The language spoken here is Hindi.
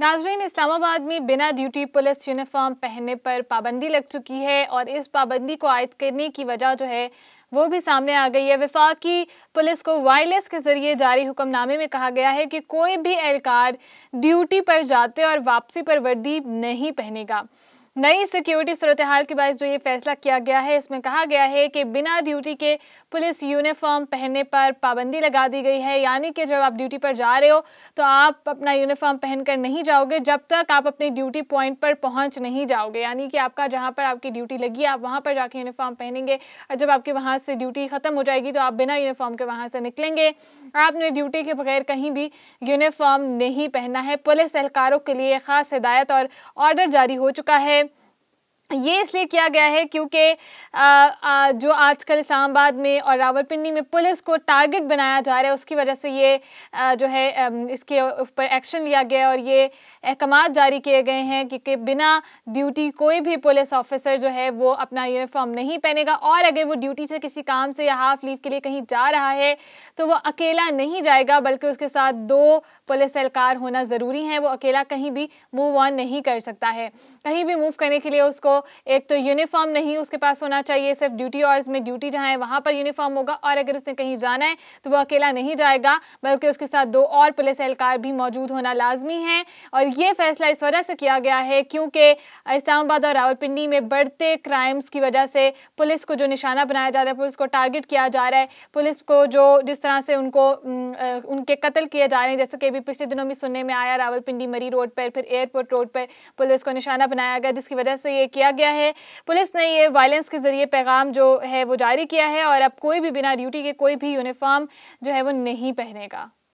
नाजरीन इस्लामाबाद में बिना ड्यूटी पुलिस यूनिफॉर्म पहनने पर पाबंदी लग चुकी है और इस पाबंदी को आयद करने की वजह जो है वो भी सामने आ गई है विफाकी पुलिस को वायरलेस के ज़रिए जारी हुक्मनामे में कहा गया है कि कोई भी एहलकार ड्यूटी पर जाते और वापसी पर वर्दी नहीं पहनेगा नई सिक्योरिटी सूरत हाल के बाद जो ये फैसला किया गया है इसमें कहा गया है कि बिना ड्यूटी के पुलिस यूनिफॉर्म पहनने पर पाबंदी लगा दी गई है यानी कि जब आप ड्यूटी पर जा रहे हो तो आप अपना यूनिफॉर्म पहनकर नहीं जाओगे जब तक आप अपने ड्यूटी पॉइंट पर पहुंच नहीं जाओगे यानी कि आपका जहाँ पर आपकी ड्यूटी लगी आप वहाँ पर जाके यूनिफॉर्म पहनेंगे और जब आपकी वहाँ से ड्यूटी ख़त्म हो जाएगी तो आप बिना यूनिफॉर्म के वहाँ से निकलेंगे आपने ड्यूटी के बगैर कहीं भी यूनिफॉर्म नहीं पहना है पुलिस एहलकारों के लिए ख़ास हिदायत और ऑर्डर जारी हो चुका है ये इसलिए किया गया है क्योंकि जो आजकल इस्लामाबाद में और रावलपिंडी में पुलिस को टारगेट बनाया जा रहा है उसकी वजह से ये आ, जो है इसके ऊपर एक्शन लिया गया और ये अहकाम जारी किए गए हैं कि, कि बिना ड्यूटी कोई भी पुलिस ऑफिसर जो है वो अपना यूनिफॉर्म नहीं पहनेगा और अगर वो ड्यूटी से किसी काम से या हाफ लीव के लिए कहीं जा रहा है तो वो अकेला नहीं जाएगा बल्कि उसके साथ दो पुलिस एहलकार होना ज़रूरी है वो अकेला कहीं भी मूव ऑन नहीं कर सकता है कहीं भी मूव करने के लिए उसको एक तो यूनिफॉर्म नहीं उसके पास होना चाहिए सिर्फ ड्यूटी आवर्स में ड्यूटी जहाँ है वहाँ पर यूनिफॉर्म होगा और अगर उसने कहीं जाना है तो वह अकेला नहीं जाएगा बल्कि उसके साथ दो और पुलिस एहलकार भी मौजूद होना लाजमी है और ये फैसला इस वजह से किया गया है क्योंकि इस्लामाबाद और रावलपिंडी में बढ़ते क्राइम्स की वजह से पुलिस को जो निशाना बनाया जा रहा है पुलिस को टारगेट किया जा रहा है पुलिस को जो जिस तरह से उनको उनके कत्ल किए जा रहे हैं जैसे कि अभी पिछले दिनों में सुनने में आया रावलपिंडी मरी रोड पर फिर एयरपोर्ट रोड पर पुलिस को निशाना बनाया गया जिसकी वजह से ये किया किया गया है पुलिस ने ये वायलेंस के जरिए पैगाम जो है वो जारी किया है और अब कोई भी बिना ड्यूटी के कोई भी यूनिफॉर्म जो है वो नहीं पहनेगा